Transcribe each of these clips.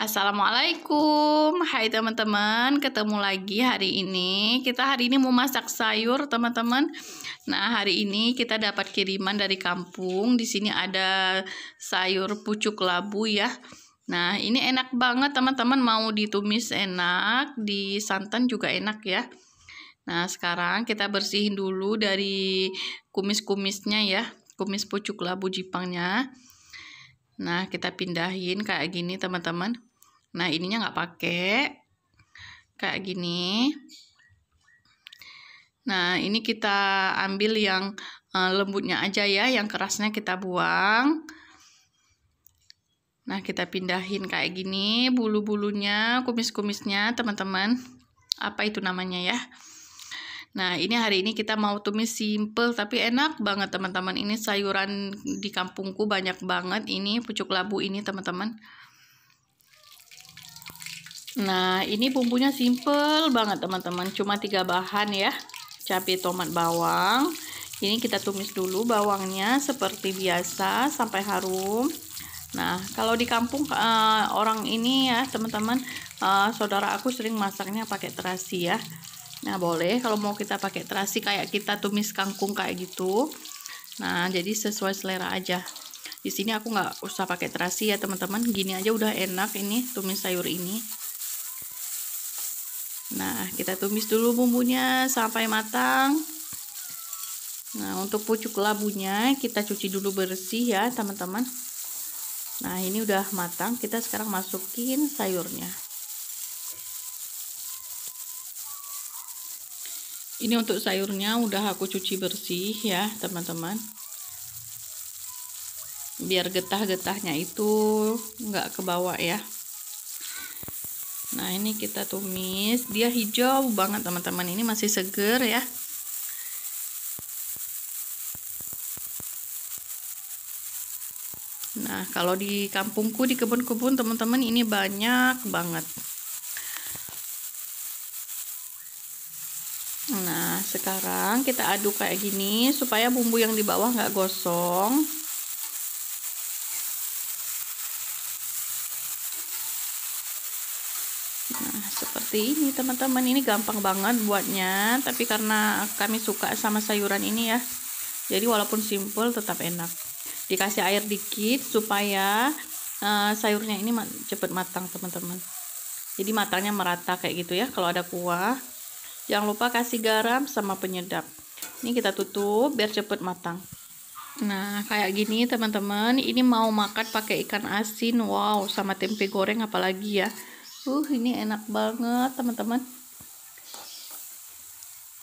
Assalamualaikum, hai teman-teman, ketemu lagi hari ini. Kita hari ini mau masak sayur, teman-teman. Nah, hari ini kita dapat kiriman dari kampung. Di sini ada sayur pucuk labu ya. Nah, ini enak banget, teman-teman. Mau ditumis enak, di santan juga enak ya. Nah, sekarang kita bersihin dulu dari kumis-kumisnya ya, kumis pucuk labu jipangnya. Nah, kita pindahin kayak gini, teman-teman. Nah, ininya nggak pakai. Kayak gini. Nah, ini kita ambil yang eh, lembutnya aja ya, yang kerasnya kita buang. Nah, kita pindahin kayak gini bulu-bulunya, kumis-kumisnya, teman-teman. Apa itu namanya ya? Nah, ini hari ini kita mau tumis simple tapi enak banget teman-teman. Ini sayuran di kampungku banyak banget ini pucuk labu ini teman-teman. Nah, ini bumbunya simple banget teman-teman. Cuma tiga bahan ya. Cabai, tomat, bawang. Ini kita tumis dulu bawangnya seperti biasa sampai harum. Nah, kalau di kampung uh, orang ini ya teman-teman, uh, saudara aku sering masaknya pakai terasi ya. Nah, boleh kalau mau kita pakai terasi kayak kita tumis kangkung kayak gitu. Nah, jadi sesuai selera aja. Di sini aku nggak usah pakai terasi ya teman-teman. Gini aja udah enak ini tumis sayur ini. Nah, kita tumis dulu bumbunya sampai matang. Nah, untuk pucuk labunya kita cuci dulu bersih ya, teman-teman. Nah, ini udah matang. Kita sekarang masukin sayurnya. Ini untuk sayurnya udah aku cuci bersih ya, teman-teman. Biar getah-getahnya itu nggak kebawa ya nah ini kita tumis dia hijau banget teman-teman ini masih seger ya Nah, kalau di kampungku di kebun-kebun teman-teman ini banyak banget. Nah, sekarang kita aduk kayak gini supaya bumbu yang di bawah nggak gosong. Nah, seperti ini teman-teman. Ini gampang banget buatnya, tapi karena kami suka sama sayuran ini ya. Jadi walaupun simple tetap enak. Dikasih air dikit supaya uh, sayurnya ini mat cepat matang, teman-teman. Jadi matangnya merata kayak gitu ya. Kalau ada kuah, jangan lupa kasih garam sama penyedap. Ini kita tutup biar cepat matang. Nah, kayak gini teman-teman. Ini mau makan pakai ikan asin. Wow, sama tempe goreng apalagi ya uh ini enak banget teman-teman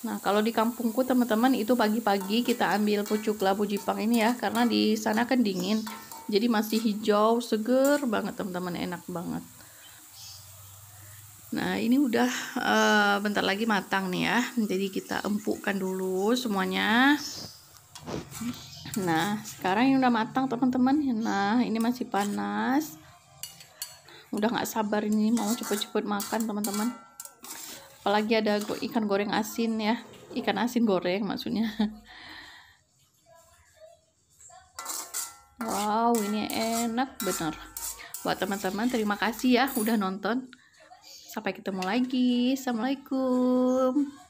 nah kalau di kampungku teman-teman itu pagi-pagi kita ambil pucuk labu jipang ini ya karena di sana kan dingin jadi masih hijau seger banget teman-teman enak banget nah ini udah uh, bentar lagi matang nih ya jadi kita empukkan dulu semuanya nah sekarang ini udah matang teman-teman nah ini masih panas udah nggak sabar ini mau cepet-cepet makan teman-teman apalagi ada ikan goreng asin ya ikan asin goreng maksudnya wow ini enak bener buat teman-teman terima kasih ya udah nonton sampai ketemu lagi assalamualaikum